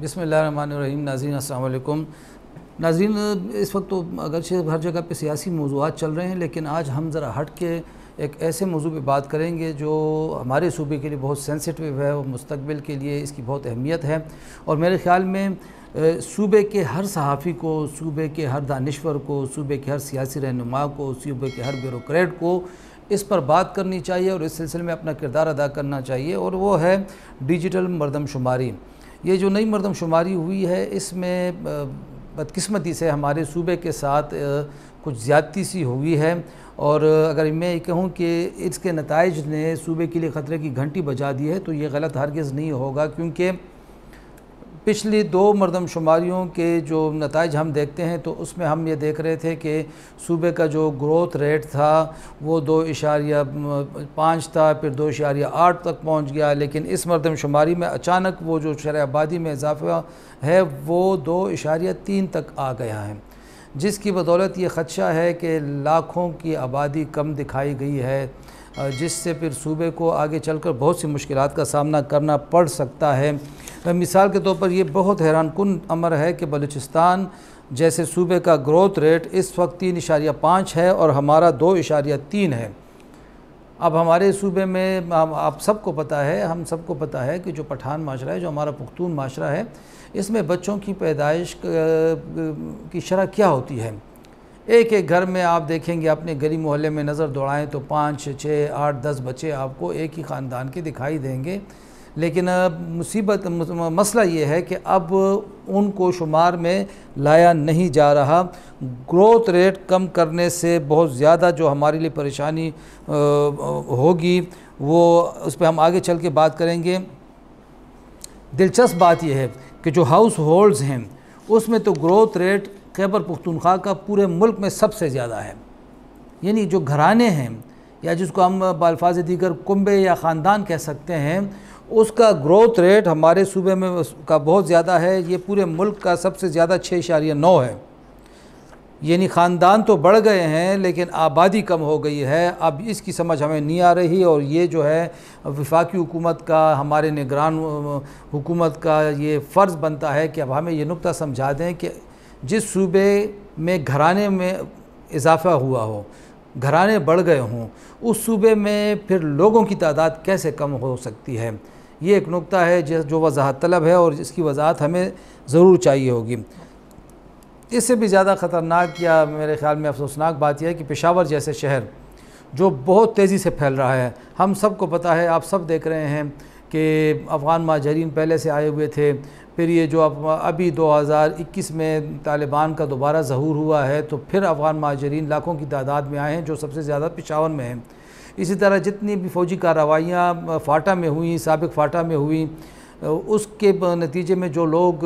बिसमीम नाजीन असल नाजीन इस वक्त तो अगरचे हर जगह पे सियासी मौजूद चल रहे हैं लेकिन आज हम ज़रा हट के एक ऐसे मौजू पे बात करेंगे जो हमारे सूबे के लिए बहुत सेंसिटिव है और मुस्तबिल के लिए इसकी बहुत अहमियत है और मेरे ख़्याल में सूबे के हर सहाफ़ी को सूबे के हर दानश्वर को सूबे के हर सियासी रहनुमा को सूबे के हर ब्यूरोट को इस पर बात करनी चाहिए और इस सिलसिले में अपना किरदार अदा करना चाहिए और वो है डिजिटल मरदमशुमारी ये जो नई मरदमशुमारी हुई है इसमें बदकस्मती से हमारे सूबे के साथ कुछ ज़्यादती सी हुई है और अगर मैं कहूँ कि इसके नतज ने सूबे के लिए ख़तरे की घंटी बजा दी है तो ये गलत हरगज़ नहीं होगा क्योंकि पिछली दो मरदमशुमारियों के जो नतज हम देखते हैं तो उसमें हम ये देख रहे थे कि सूबे का जो ग्रोथ रेट था वो दो इशारिया पाँच था फिर दो इशारिया आठ तक पहुँच गया लेकिन इस मरदमशुमारी में अचानक वो जो शर आबादी में इजाफा है वो दो इशारिया तीन तक आ गया है जिसकी बदौलत ये ख़दशा है कि लाखों की आबादी कम दिखाई गई है जिससे फिर सूबे को आगे चलकर बहुत सी मुश्किल का सामना करना पड़ सकता है मिसाल के तौर पर यह बहुत हैरान कन अमर है कि बलूचिस्तान जैसे सूबे का ग्रोथ रेट इस वक्त तीन इशारिया पाँच है और हमारा दो इशारिया तीन है अब हमारे सूबे में आप सबको पता है हम सबको पता है कि जो पठान माशरा है जो हमारा पुख्तून माशरा है इसमें बच्चों की पैदाइश की शरह क्या होती है एक एक घर में आप देखेंगे अपने गली मोहल्ले में नज़र दौड़ाएं तो पाँच छः आठ दस बच्चे आपको एक ही ख़ानदान के दिखाई देंगे लेकिन मुसीबत मसला ये है कि अब उनको शुमार में लाया नहीं जा रहा ग्रोथ रेट कम करने से बहुत ज़्यादा जो हमारे लिए परेशानी होगी वो उस पर हम आगे चल के बात करेंगे दिलचस्प बात यह है कि जो हाउस होल्ड्स हैं उसमें तो ग्रोथ रेट खैबर पुख्तनख्वा का पूरे मुल्क में सबसे ज़्यादा है यानी जो घराने हैं या जिसको हम बालफाज दीगर कुंबे या ख़ानदान कह सकते हैं उसका ग्रोथ रेट हमारे सूबे में का बहुत ज़्यादा है ये पूरे मुल्क का सबसे ज़्यादा छः इशारिया नौ है यानी ख़ानदान तो बढ़ गए हैं लेकिन आबादी कम हो गई है अब इसकी समझ हमें नहीं आ रही और ये जो है विफाकी हुकूमत का हमारे निगरान हुकूमत का ये फ़र्ज़ बनता है कि अब हमें ये नुकता समझा दें कि जिस सूबे में घराने में इजाफा हुआ हो घराने बढ़ गए हों उस सूबे में फिर लोगों की तादाद कैसे कम हो सकती है ये एक नुकता है जिस जो वजाहत तलब है और जिसकी वजाहत हमें ज़रूर चाहिए होगी इससे भी ज़्यादा ख़तरनाक या मेरे ख्याल में अफसोसनाक बात यह है कि पेशावर जैसे शहर जो बहुत तेज़ी से फैल रहा है हम सबको पता है आप सब देख रहे हैं कि अफ़गान माजरीन पहले से आए हुए थे फिर ये जो अब अभी 2021 में तालिबान का दोबारा जहूर हुआ है तो फिर अफ़गान माजरीन लाखों की तादाद में आए हैं जो सबसे ज़्यादा पिशावर में हैं इसी तरह जितनी भी फ़ौजी कार्रवाइयाँ फाटा में हुई सबक फाटा में हुई उसके नतीजे में जो लोग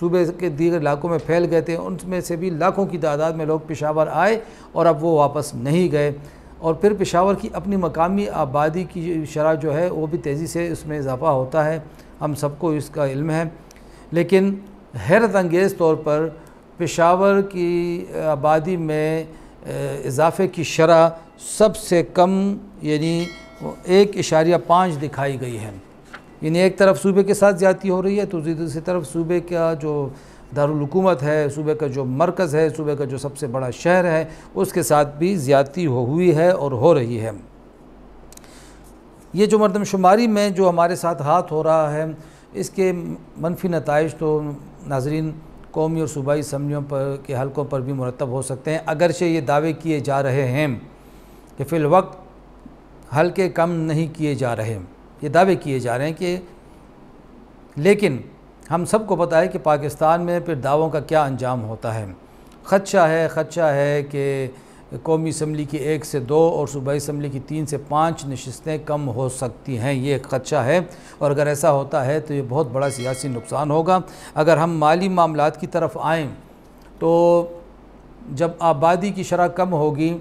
सूबे के दीगर इलाकों में फैल गए थे उनमें से भी लाखों की तादाद में लोग पेशावर आए और अब वो वापस नहीं गए और फिर पेशावर की अपनी मकामी आबादी की शरह जो है वो भी तेज़ी से उसमें इजाफ़ा होता है हम सबको इसका इल्म है लेकिन हैरत अंगेज़ तौर पर पेशावर की आबादी में इजाफ़े की शरह सबसे कम यानी एक इशारिया पाँच दिखाई गई है यानी एक तरफ सूबे के साथ ज़्यादा हो रही है तो दूसरी तरफ सूबे का जो दारकूमत है सूबे का जो मरकज़ है सूबे का जो सबसे बड़ा शहर है उसके साथ भी ज़्यादती हो हुई है और हो रही है ये जो मरदमशुमारी में जो हमारे साथ हाथ हो रहा है इसके मनफी नतज तो नाजरीन कौमी और सूबाई इसम्बलियों पर के हलकों पर भी मुरतब हो सकते हैं अगरचे ये दावे किए जा रहे हैं कि वक्त हल्के कम नहीं किए जा रहे ये दावे किए जा रहे हैं कि लेकिन हम सबको पता है कि पाकिस्तान में फिर दावों का क्या अंजाम होता है खदशा है खदशा है कि कौमी इसम्बली की एक से दो और सूबाई इसम्बली की तीन से पाँच नशस्तें कम हो सकती हैं ये एक खदशा है और अगर ऐसा होता है तो ये बहुत बड़ा सियासी नुकसान होगा अगर हम माली मामला की तरफ आएँ तो जब आबादी की शरह कम होगी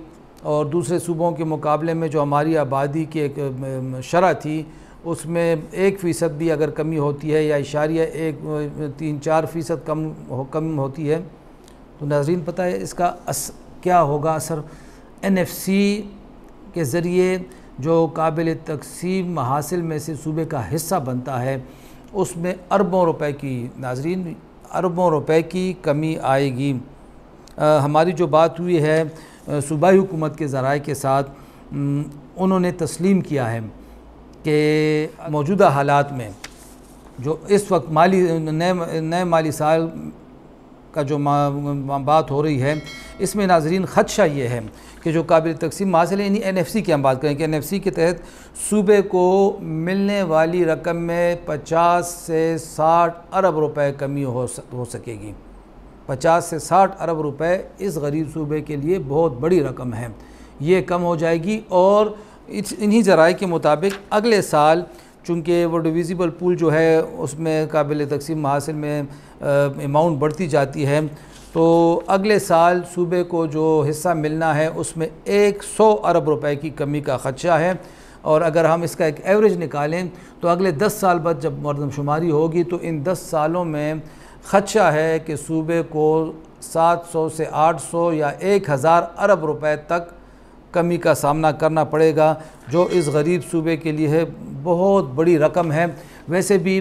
और दूसरे सूबों के मुकाबले में जो हमारी आबादी की एक शरह थी उसमें एक फ़ीसद भी अगर कमी होती है या इशारिया एक तीन चार फ़ीसद कम हो कम होती है तो नाजरीन पता है इसका अस, क्या होगा असर एन के ज़रिए जो काबिल तकसीम हासिल में से सूबे का हिस्सा बनता है उसमें अरबों रुपए की नाजरीन अरबों रुपए की कमी आएगी आ, हमारी जो बात हुई है सूबाई हुकूमत के ज़राए के साथ उन्होंने तस्लीम किया है कि मौजूदा हालात में जो इस वक्त माली नए नए माली साल का जो बात हो रही है इसमें नाजरीन ख़दशा ये है कि जो काबिल तकसीम है यानी एन एफ सी की हम बात करें कि एन एफ सी के तहत सूबे को मिलने वाली रकम में पचास से साठ अरब रुपये कमी हो हो सकेगी पचास से साठ अरब रुपये इस गरीब सूबे के लिए बहुत बड़ी रकम है ये कम हो जाएगी और इस इन्हीं जराए के मुताबिक अगले साल चूँकि वो डिविजिबल पूल जो है उसमें काबिल तकसीम हासिल में अमाउंट बढ़ती जाती है तो अगले साल सूबे को जो हिस्सा मिलना है उसमें 100 अरब रुपए की कमी का ख़दशा है और अगर हम इसका एक एवरेज निकालें तो अगले 10 साल बाद जब मरदमशुमारी होगी तो इन 10 सालों में ख़दशा है कि सूबे को 700 से 800 या 1000 अरब रुपए तक कमी का सामना करना पड़ेगा जो इस गरीब सूबे के लिए है बहुत बड़ी रकम है वैसे भी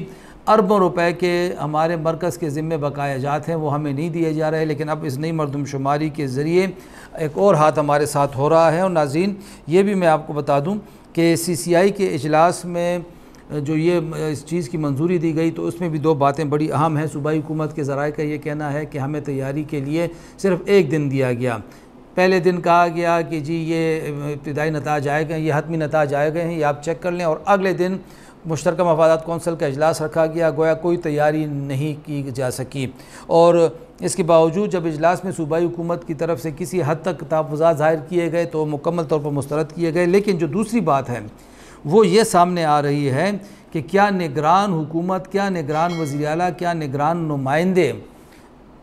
अरबों रुपए के हमारे मरकज़ के ज़िम्मे बकाया जात हैं वो हमें नहीं दिए जा रहे लेकिन अब इस नई मरदमशुमारी के ज़रिए एक और हाथ हमारे साथ हो रहा है और नाजीन ये भी मैं आपको बता दूँ कि सी सी आई के अजलास में जो ये इस चीज़ की मंजूरी दी गई तो उसमें भी दो बातें बड़ी अहम हैं सूबाई हुकूमत के ज़रा का ये कहना है कि हमें तैयारी के लिए सिर्फ़ एक दिन दिया गया पहले दिन कहा गया कि जी ये इब्तदाई नताज आए गए हैं ये हतमी नताज आए गए हैं ये आप चेक कर लें और अगले दिन मुश्तर मफादात कौंसल का अजलास रखा गया गोया कोई तैयारी नहीं की जा सकी और इसके बावजूद जब इजलास में सूबाई हुकूमत की तरफ से किसी हद तक तहफ़ात ज़ाहिर किए गए तो मुकम्मल तौर पर मुस्रद किए गए लेकिन जो दूसरी बात है वो ये सामने आ रही है कि क्या निगरान हुकूमत क्या निगरान वजी अला क्या निगरान नुमाइंदे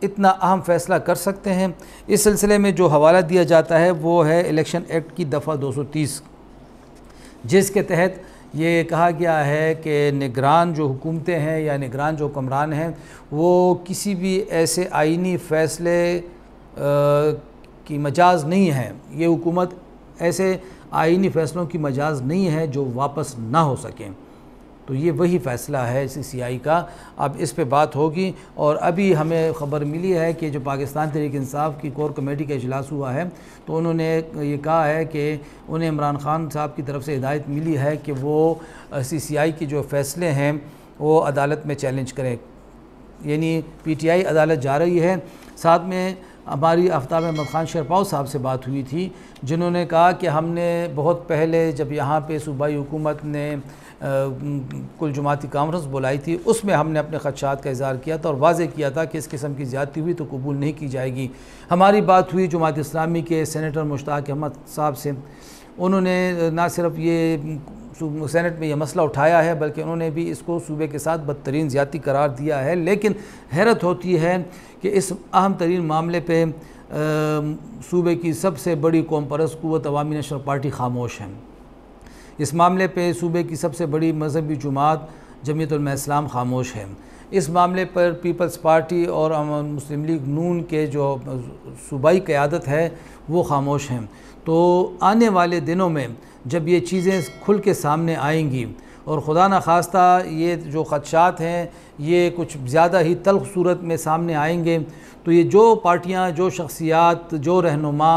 इतना अहम फैसला कर सकते हैं इस सिलसिले में जो हवाला दिया जाता है वो है इलेक्शन एक्ट की दफ़ा 230 जिसके तहत ये कहा गया है कि निगरान जो हुकूमतें हैं या निगरान जो हुकमरान हैं वो किसी भी ऐसे आइनी फ़ैसले की मजाज नहीं है ये हुकूमत ऐसे आइनी फ़ैसलों की मजाज नहीं है जो वापस ना हो सकें तो ये वही फ़ैसला है सी सी आई का अब इस पर बात होगी और अभी हमें ख़बर मिली है कि जो पाकिस्तान तहरीक इंसाफ की कोर कमेटी का अजलास हुआ है तो उन्होंने ये कहा है कि उन्हें इमरान खान साहब की तरफ से हिदायत मिली है कि वो सी सी आई के जो फ़ैसले हैं वो अदालत में चैलेंज करें यानी पी टी आई अदालत जा रही है साथ में हमारी आफ्ताब अहमद ख़ान शरपाओ साहब से बात हुई थी जिन्होंने कहा कि हमने बहुत पहले जब यहाँ पे सूबाई हुकूमत ने कुल जमाती कॉन्फ्रेंस बुलाई थी उसमें हमने अपने खदशात का इजहार किया था और वाजे किया था कि इस किस्म की ज़्यादा हुई तो कबूल नहीं की जाएगी हमारी बात हुई जमात इस्लामी के सैनटर मुश्ताक अहमद साहब से उन्होंने ना सिर्फ ये सेनेट में यह मसला उठाया है बल्कि उन्होंने भी इसको सूबे के साथ बदतरीन ज्यादा करार दिया है लेकिन हैरत होती है कि इस अहम तरीन मामले पर सूबे की सबसे बड़ी कौम परस कुत अवामी नेशनल पार्टी खामोश है इस मामले पर सूबे की सबसे बड़ी मजहबी जमात जमीतलम खामोश है इस मामले पर पीपल्स पार्टी और मुस्लिम लीग नून के जो सूबाई क़्यादत है वो खामोश हैं तो आने वाले दिनों में जब ये चीज़ें खुल के सामने आएंगी और ख़ुदा न खास्ता ये जो ख़दशात हैं ये कुछ ज़्यादा ही तल्ख सूरत में सामने आएंगे तो ये जो पार्टियाँ जो शख्सियात जो रहनुमा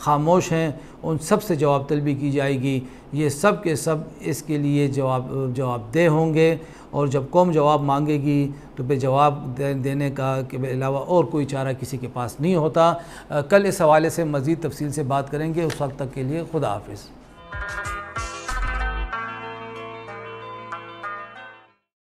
खामोश हैं उन सब से जवाब तलबी की जाएगी ये सब के सब इसके लिए जवाब जवाब दे होंगे और जब कौम जवाब मांगेगी तो बे जवाब दे, देने का के अलावा और कोई चारा किसी के पास नहीं होता आ, कल इस हवाले से मज़ीद तफसील से बात करेंगे उस वक्त तक के लिए खुदा हाफिज़